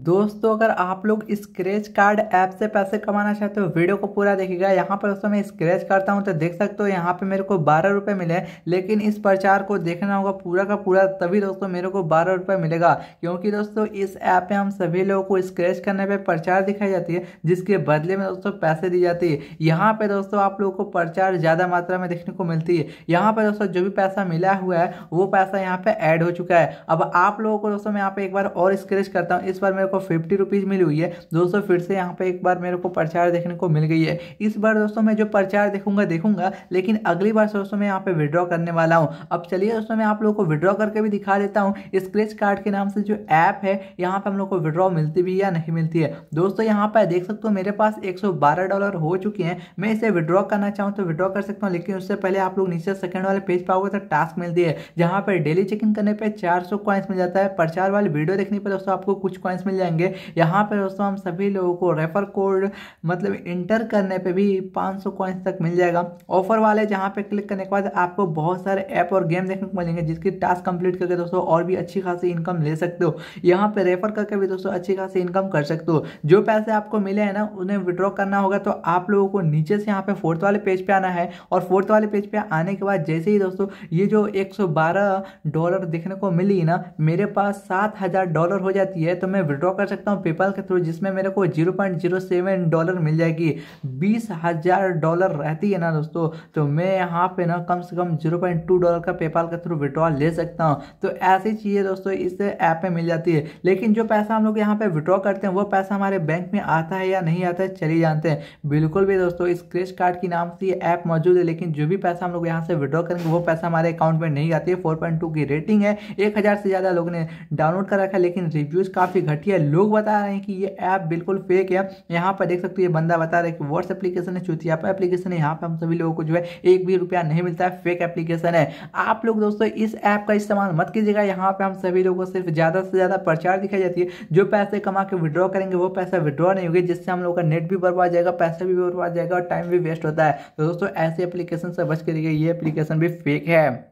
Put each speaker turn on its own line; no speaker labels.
दोस्तों अगर आप लोग स्क्रैच कार्ड ऐप से पैसे कमाना चाहते हो वीडियो को पूरा देखिएगा यहाँ पर दोस्तों मैं स्क्रैच करता हूँ तो देख सकते हो यहाँ पे मेरे को बारह रुपये मिले लेकिन इस प्रचार को देखना होगा पूरा का पूरा तभी दोस्तों मेरे को बारह रुपये मिलेगा क्योंकि दोस्तों इस ऐप में हम सभी लोगों को स्क्रैच करने पर प्रचार दिखाई जाती है जिसके बदले में दोस्तों पैसे दी जाती है यहाँ पर दोस्तों आप लोगों को प्रचार ज़्यादा मात्रा में देखने को मिलती है यहाँ पर दोस्तों जो भी पैसा मिला हुआ है वो पैसा यहाँ पर ऐड हो चुका है अब आप लोगों को दोस्तों मैं यहाँ पर एक बार और स्क्रैच करता हूँ इस बार मेरे को फिफ्टी रुपीज़ मिली हुई है दोस्तों फिर से यहाँ पे एक बार मेरे को प्रचार देखने को मिल गई है इस बार दोस्तों मैं जो प्रचार देखूंगा देखूंगा लेकिन अगली बार दोस्तों मैं यहाँ पे विड्रॉ करने वाला हूँ अब चलिए दोस्तों मैं आप लोग को विड्रॉ करके भी दिखा देता हूँ स्क्रेच कार्ड के नाम से जो ऐप है यहाँ पर हम लोग को विड्रॉ मिलती भी या नहीं मिलती है दोस्तों यहाँ पर देख सकते हो मेरे पास एक डॉलर हो चुके हैं मैं इसे विड्रॉ करना चाहूँ तो विड्रॉ कर सकता हूँ लेकिन उससे पहले आप लोग नीचे सेकंड वाले पेज पाओगे तो टास्क मिलती है जहाँ पर डेली चेकिंग करने पर चार सौ मिल जाता है प्रचार वाली वीडियो देखने पर दोस्तों आपको कुछ कॉइन्स मिल जाएंगे यहाँ पर दोस्तों हम सभी लोगों को रेफर कोड मतलब इंटर करने पे भी 500 सौ तक मिल जाएगा ऑफर वाले जहाँ पे क्लिक करने के बाद आपको बहुत सारे ऐप और गेम देखने को मिलेंगे जिसकी टास्क कंप्लीट करके दोस्तों और भी अच्छी खासी इनकम ले सकते हो यहाँ पे रेफर करके भी दोस्तों अच्छी खासी इनकम कर सकते हो जो पैसे आपको मिले हैं ना उन्हें विड्रॉ करना होगा तो आप लोगों को नीचे से यहाँ पे फोर्थ वाले पेज पे आना है और फोर्थ वाले पेज पे आने के बाद जैसे ही दोस्तों ये जो एक डॉलर देखने को मिली ना मेरे पास सात हज़ार डॉलर हो जाती है तो मैं ड्रॉ कर सकता हूँ पेपाल के थ्रू जिसमें मेरे को zero point zero seven dollar मिल जाएगी बीस हज़ार डॉलर रहती है ना दोस्तों तो मैं यहाँ पे ना कम से कम जीरो पॉइंट टू डॉलर का पेपाल के थ्रू विड्रॉ ले सकता हूँ तो ऐसी चीज़ें दोस्तों इस ऐप में मिल जाती है लेकिन जो पैसा हम लोग यहाँ पर विड्रॉ करते हैं वो पैसा हमारे बैंक में आता है या नहीं आता है चली जानते हैं बिल्कुल भी दोस्तों इस क्रेश कार्ड की नाम से ये ऐप मौजूद है लेकिन जो भी पैसा हम लोग यहाँ से विड्रॉ करेंगे वो पैसा हमारे अकाउंट में नहीं आती है फोर की रेटिंग है एक से ज़्यादा लोगों ने डाउनलोड कर रखा है लेकिन रिव्यूज़ काफ़ी घटिया किया लोग बता रहे हैं कि ये ऐप बिल्कुल फेक है यहाँ पर देख सकते हो ये बंदा बता रहा है कि व्हाट्स एप्लीकेशन है चुतिया पर एप्लीकेशन है यहाँ पर हम सभी लोगों को जो है एक भी रुपया नहीं मिलता है फेक एप्लीकेशन है आप लोग दोस्तों इस ऐप का इस्तेमाल मत कीजिएगा यहाँ पर हम सभी लोगों को सिर्फ ज़्यादा से ज़्यादा प्रचार दिखाई जाती है जो पैसे कमा के विड्रॉ करेंगे वो पैसा विड्रॉ नहीं होगी जिससे हम लोग का नेट भी बर्बाद जाएगा पैसा भी बर्बाद जाएगा और टाइम भी वेस्ट होता है तो दोस्तों ऐसे एप्लीकेशन से बच के ये एप्लीकेशन भी फेक है